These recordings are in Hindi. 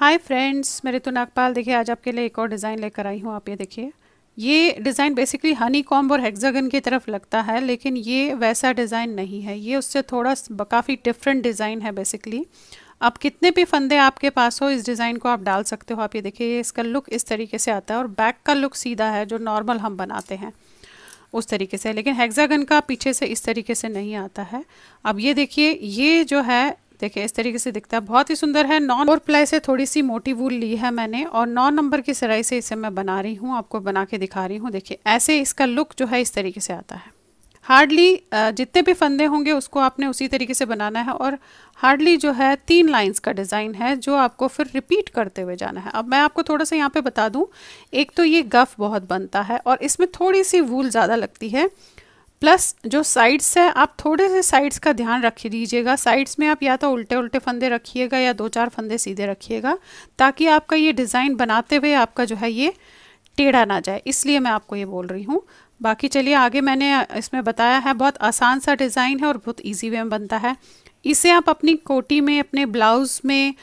हाय फ्रेंड्स मैं तो नागपाल देखिए आज आपके लिए एक और डिज़ाइन लेकर आई हूँ आप ये देखिए ये डिज़ाइन बेसिकली हनी कॉम्ब और हेक्सागन की तरफ लगता है लेकिन ये वैसा डिज़ाइन नहीं है ये उससे थोड़ा काफ़ी डिफरेंट डिज़ाइन है बेसिकली अब कितने भी फंदे आपके पास हो इस डिज़ाइन को आप डाल सकते हो आप ये देखिए इसका लुक इस तरीके से आता है और बैक का लुक सीधा है जो नॉर्मल हम बनाते हैं उस तरीके से लेकिन हेक्सागन का पीछे से इस तरीके से नहीं आता है अब ये देखिए ये जो है देखिए इस तरीके से दिखता है बहुत ही सुंदर है नॉन फोर प्लाई से थोड़ी सी मोटी वूल ली है मैंने और नौ नंबर की सिलाई से इसे मैं बना रही हूँ आपको बना के दिखा रही हूँ देखिए ऐसे इसका लुक जो है इस तरीके से आता है हार्डली जितने भी फंदे होंगे उसको आपने उसी तरीके से बनाना है और हार्डली जो है तीन लाइंस का डिज़ाइन है जो आपको फिर रिपीट करते हुए जाना है अब मैं आपको थोड़ा सा यहाँ पे बता दूँ एक तो ये गफ़ बहुत बनता है और इसमें थोड़ी सी वूल ज़्यादा लगती है प्लस जो साइड्स है आप थोड़े से साइड्स का ध्यान रख दीजिएगा साइड्स में आप या तो उल्टे उल्टे फंदे रखिएगा या दो चार फंदे सीधे रखिएगा ताकि आपका ये डिज़ाइन बनाते हुए आपका जो है ये टेढ़ा ना जाए इसलिए मैं आपको ये बोल रही हूँ बाकी चलिए आगे मैंने इसमें बताया है बहुत आसान सा डिज़ाइन है और बहुत ईजी वे में बनता है इसे आप अपनी कोटी में अपने ब्लाउज़ में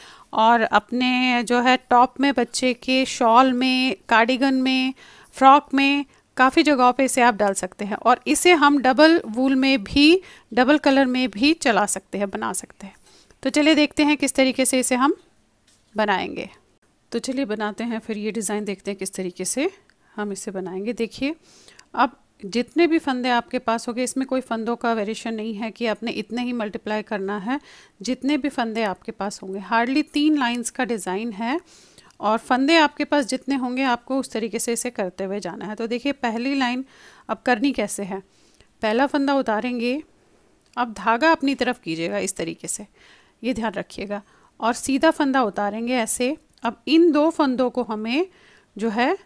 और अपने जो है टॉप में बच्चे के शॉल में कार्डिगन में फ्रॉक में काफ़ी जगहों पे इसे आप डाल सकते हैं और इसे हम डबल वूल में भी डबल कलर में भी चला सकते हैं बना सकते हैं तो चलिए देखते हैं किस तरीके से इसे हम बनाएंगे तो चलिए बनाते हैं फिर ये डिज़ाइन देखते हैं किस तरीके से हम इसे बनाएंगे देखिए अब जितने भी फंदे आपके पास होंगे इसमें कोई फंदों का वेरिएशन नहीं है कि आपने इतने ही मल्टीप्लाई करना है जितने भी फंदे आपके पास होंगे हार्डली तीन लाइंस का डिज़ाइन है और फंदे आपके पास जितने होंगे आपको उस तरीके से इसे करते हुए जाना है तो देखिए पहली लाइन अब करनी कैसे है पहला फंदा उतारेंगे अब धागा अपनी तरफ कीजिएगा इस तरीके से ये ध्यान रखिएगा और सीधा फंदा उतारेंगे ऐसे अब इन दो फंदों को हमें जो है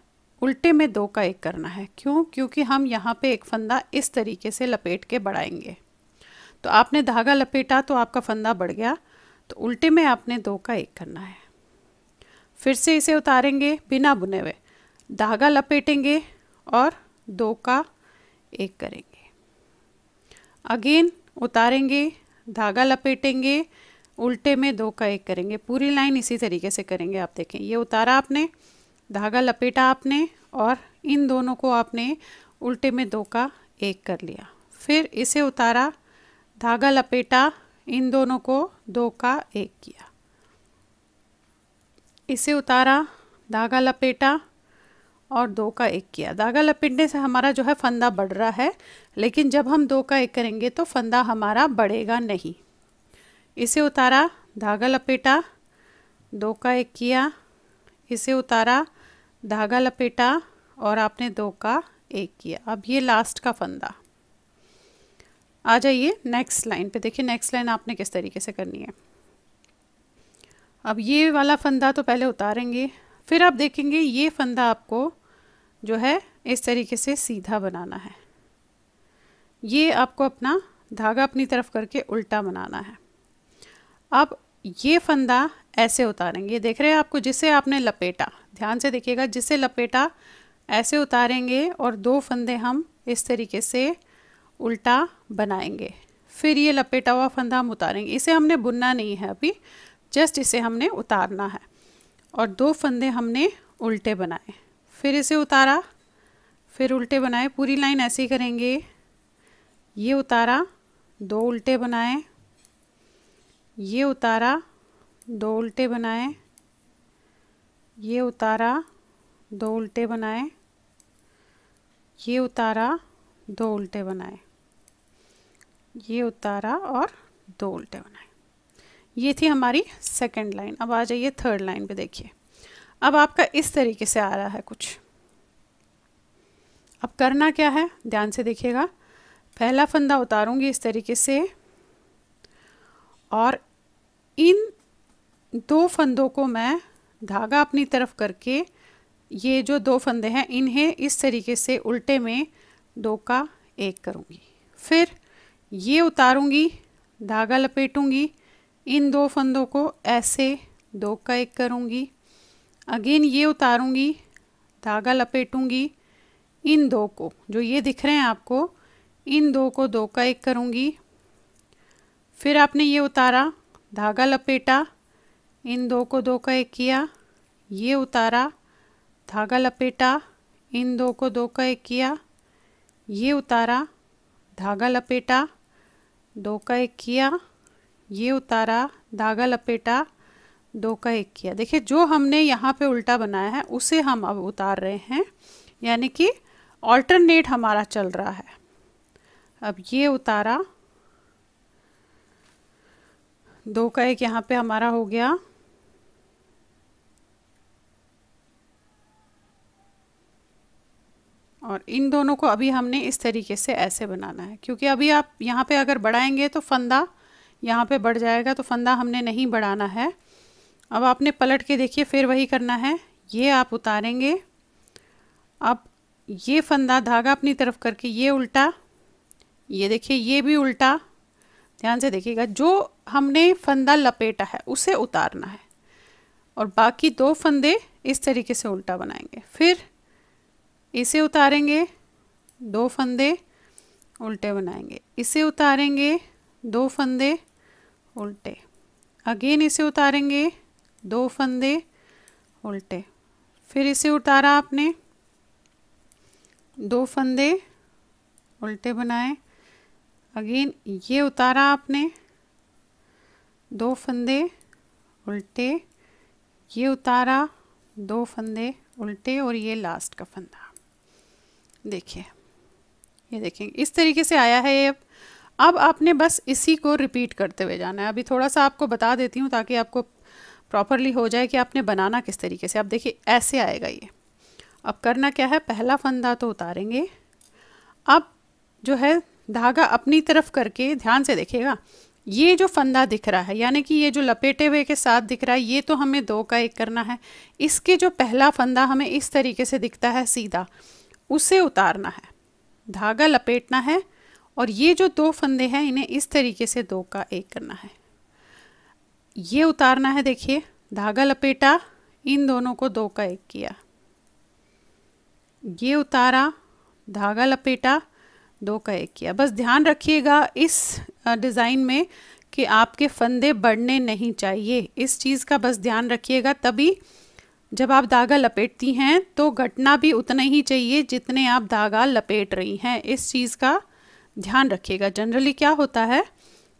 उल्टे में दो का एक करना है क्यों क्योंकि हम यहाँ पे एक फंदा इस तरीके से लपेट के बढ़ाएंगे तो आपने धागा लपेटा तो आपका फंदा बढ़ गया तो उल्टे में आपने दो का एक करना है फिर से इसे उतारेंगे बिना बुने हुए धागा लपेटेंगे और दो का एक करेंगे अगेन उतारेंगे धागा लपेटेंगे उल्टे में दो का एक करेंगे पूरी लाइन इसी तरीके से करेंगे आप देखें ये उतारा आपने धागा लपेटा आपने और इन दोनों को आपने उल्टे में दो का एक कर लिया फिर इसे उतारा धागा लपेटा इन दोनों को दो का एक किया इसे उतारा धागा लपेटा और दो का एक किया धागा लपेटने से हमारा जो है फंदा बढ़ रहा है लेकिन जब हम दो का एक करेंगे तो फंदा हमारा बढ़ेगा नहीं इसे उतारा धागा लपेटा दो का एक किया इसे उतारा धागा लपेटा और आपने दो का एक किया अब ये लास्ट का फंदा आ जाइए नेक्स्ट लाइन पे देखिए नेक्स्ट लाइन आपने किस तरीके से करनी है अब ये वाला फंदा तो पहले उतारेंगे फिर आप देखेंगे ये फंदा आपको जो है इस तरीके से सीधा बनाना है ये आपको अपना धागा अपनी तरफ करके उल्टा बनाना है अब ये फंदा ऐसे उतारेंगे देख रहे हैं आपको जिसे आपने लपेटा ध्यान से देखिएगा जिसे लपेटा ऐसे उतारेंगे और दो फंदे हम इस तरीके से उल्टा बनाएंगे फिर ये लपेटा हुआ फंदा हम उतारेंगे इसे हमने बुनना नहीं है अभी जस्ट इसे हमने उतारना है और दो फंदे हमने उल्टे बनाए फिर इसे उतारा फिर उल्टे बनाए पूरी लाइन ऐसे ही करेंगे ये उतारा दो उल्टे बनाए ये उतारा दो उल्टे बनाए ये उतारा दो उल्टे बनाए ये उतारा दो उल्टे बनाए ये उतारा और दो उल्टे बनाए ये थी हमारी सेकेंड लाइन अब आ जाइए थर्ड लाइन पे देखिए अब आपका इस तरीके से आ रहा है कुछ अब करना क्या है ध्यान से देखिएगा पहला फंदा उतारूंगी इस तरीके से और इन दो फंदों को मैं धागा अपनी तरफ करके ये जो दो फंदे हैं इन्हें इस तरीके से उल्टे में दो का एक करूँगी फिर ये उतारूंगी धागा लपेटूंगी इन दो फंदों को ऐसे दो का एक करूँगी अगेन ये उतारूँगी धागा लपेटूँगी इन दो को जो ये दिख रहे हैं आपको इन दो को दो का एक करूँगी फिर आपने ये उतारा धागा लपेटा इन दो को दो का एक किया ये उतारा धागा लपेटा इन दो को दो का एक किया ये उतारा धागा लपेटा दो का एक किया ये उतारा धागा लपेटा दो का एक किया देखिए जो हमने यहाँ पे उल्टा बनाया है उसे हम अब उतार रहे हैं यानी कि ऑल्टरनेट हमारा चल रहा है अब ये उतारा दो का एक यहाँ पे हमारा हो गया और इन दोनों को अभी हमने इस तरीके से ऐसे बनाना है क्योंकि अभी आप यहाँ पे अगर बढ़ाएंगे तो फंदा यहाँ पे बढ़ जाएगा तो फंदा हमने नहीं बढ़ाना है अब आपने पलट के देखिए फिर वही करना है ये आप उतारेंगे अब ये फंदा धागा अपनी तरफ करके ये उल्टा ये देखिए ये भी उल्टा ध्यान से देखिएगा जो हमने फंदा लपेटा है उसे उतारना है और बाकी दो फंदे इस तरीके से उल्टा बनाएंगे फिर इसे उतारेंगे दो फंदे उल्टे बनाएंगे इसे उतारेंगे दो फंदे उल्टे अगेन इसे उतारेंगे दो फंदे उल्टे फिर इसे उतारा आपने दो फंदे उल्टे बनाए अगेन ये उतारा आपने दो फंदे उल्टे ये उतारा दो फंदे उल्टे और ये लास्ट का फंदा देखिए ये देखेंगे इस तरीके से आया है ये अब अब आपने बस इसी को रिपीट करते हुए जाना है अभी थोड़ा सा आपको बता देती हूँ ताकि आपको प्रॉपरली हो जाए कि आपने बनाना किस तरीके से आप देखिए ऐसे आएगा ये अब करना क्या है पहला फंदा तो उतारेंगे अब जो है धागा अपनी तरफ करके ध्यान से देखिएगा ये जो फंदा दिख रहा है यानी कि ये जो लपेटे हुए के साथ दिख रहा है ये तो हमें दो का एक करना है इसके जो पहला फंदा हमें इस तरीके से दिखता है सीधा उसे उतारना है धागा लपेटना है और ये जो दो फंदे हैं इन्हें इस तरीके से दो का एक करना है ये उतारना है देखिए धागा लपेटा इन दोनों को दो का एक किया ये उतारा धागा लपेटा दो का एक किया बस ध्यान रखिएगा इस डिज़ाइन में कि आपके फंदे बढ़ने नहीं चाहिए इस चीज़ का बस ध्यान रखिएगा तभी जब आप धागा लपेटती हैं तो घटना भी उतना ही चाहिए जितने आप धागा लपेट रही हैं इस चीज़ का ध्यान रखिएगा जनरली क्या होता है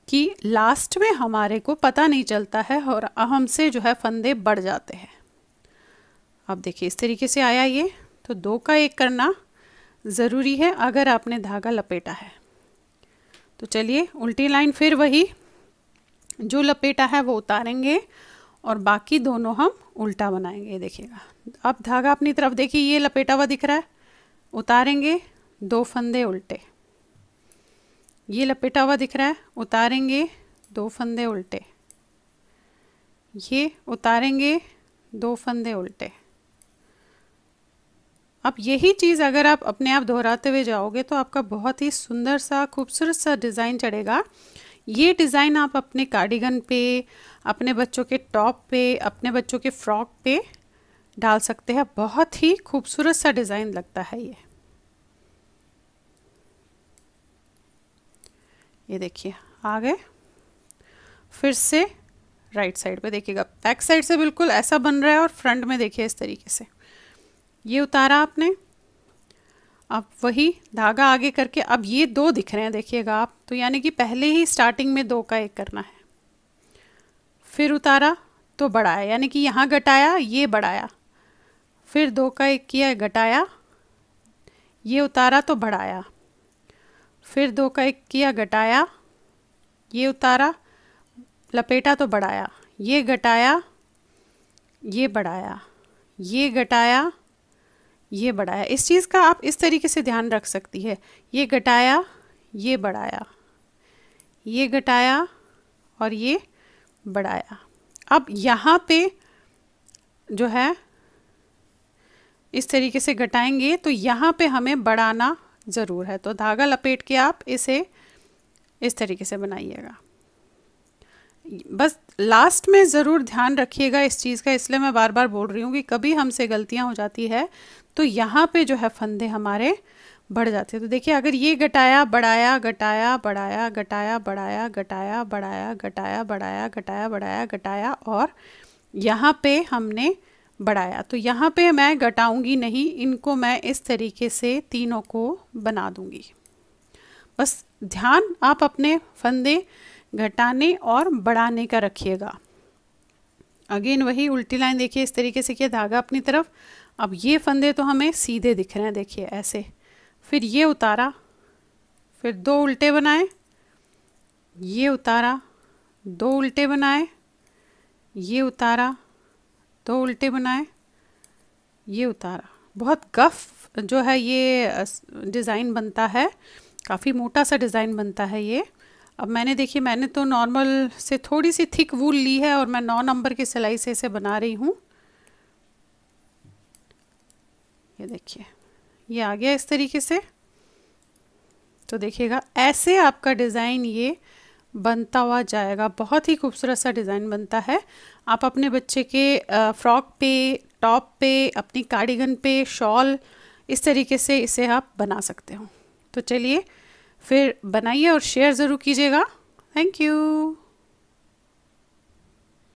कि लास्ट में हमारे को पता नहीं चलता है और हमसे जो है फंदे बढ़ जाते हैं अब देखिए इस तरीके से आया ये तो दो का एक करना ज़रूरी है अगर आपने धागा लपेटा है तो चलिए उल्टी लाइन फिर वही जो लपेटा है वो उतारेंगे और बाकी दोनों हम उल्टा बनाएंगे देखिएगा अब धागा अपनी तरफ देखिए ये लपेटा हुआ दिख रहा है उतारेंगे दो फंदे उल्टे ये लपेटा हुआ दिख रहा है उतारेंगे दो फंदे उल्टे ये उतारेंगे दो फंदे उल्टे अब यही चीज़ अगर आप अपने आप दोहराते हुए जाओगे तो आपका बहुत ही सुंदर सा खूबसूरत सा डिज़ाइन चढ़ेगा ये डिज़ाइन आप अपने कार्डिगन पे अपने बच्चों के टॉप पे अपने बच्चों के फ्रॉक पे डाल सकते हैं बहुत ही खूबसूरत सा डिज़ाइन लगता है ये ये देखिए आ गए फिर से राइट साइड पे देखिएगा बैक साइड से बिल्कुल ऐसा बन रहा है और फ्रंट में देखिए इस तरीके से ये उतारा आपने अब वही धागा आगे करके अब ये दो दिख रहे हैं देखिएगा आप तो यानी कि पहले ही स्टार्टिंग में दो का एक करना है फिर उतारा तो बढ़ाया यानी कि यहाँ घटाया ये बढ़ाया फिर दो का एक किया घटाया ये उतारा तो बढ़ाया फिर दो का एक किया घटाया ये उतारा लपेटा तो बढ़ाया ये घटाया ये बढ़ाया ये घटाया ये बढ़ाया इस चीज़ का आप इस तरीके से ध्यान रख सकती है ये घटाया ये बढ़ाया ये घटाया और ये बढ़ाया अब यहाँ पे जो है इस तरीके से घटाएंगे तो यहाँ पे हमें बढ़ाना ज़रूर है तो धागा लपेट के आप इसे इस तरीके से बनाइएगा बस लास्ट में ज़रूर ध्यान रखिएगा इस चीज़ का इसलिए मैं बार बार बोल रही हूँ कि कभी हमसे गलतियाँ हो जाती है तो यहाँ पे जो है फंदे हमारे बढ़ जाते हैं तो देखिए अगर ये घटाया बढ़ाया घटाया बढ़ाया घटाया बढ़ाया घटाया बढ़ाया घटाया बढ़ाया घटाया बढ़ाया घटाया और यहाँ पे हमने बढ़ाया तो यहाँ पे मैं घटाऊंगी नहीं इनको मैं इस तरीके से तीनों को बना दूंगी बस ध्यान आप अपने फंदे घटाने और बढ़ाने का रखिएगा अगेन वही उल्टी लाइन देखिए इस तरीके से किया धागा अपनी तरफ अब ये फंदे तो हमें सीधे दिख रहे हैं देखिए ऐसे फिर ये उतारा फिर दो उल्टे बनाए ये उतारा दो उल्टे बनाए ये उतारा दो तो उल्टे बनाए ये उतारा बहुत गफ जो है ये डिज़ाइन बनता है काफ़ी मोटा सा डिज़ाइन बनता है ये अब मैंने देखिए मैंने तो नॉर्मल से थोड़ी सी थिक वूल ली है और मैं नौ नंबर की सिलाई से इसे बना रही हूँ ये देखिए ये आ गया इस तरीके से तो देखिएगा ऐसे आपका डिज़ाइन ये बनता हुआ जाएगा बहुत ही खूबसूरत सा डिज़ाइन बनता है आप अपने बच्चे के फ्रॉक पे टॉप पे अपनी कार्डिगन पे शॉल इस तरीके से इसे आप बना सकते हो तो चलिए फिर बनाइए और शेयर ज़रूर कीजिएगा थैंक यू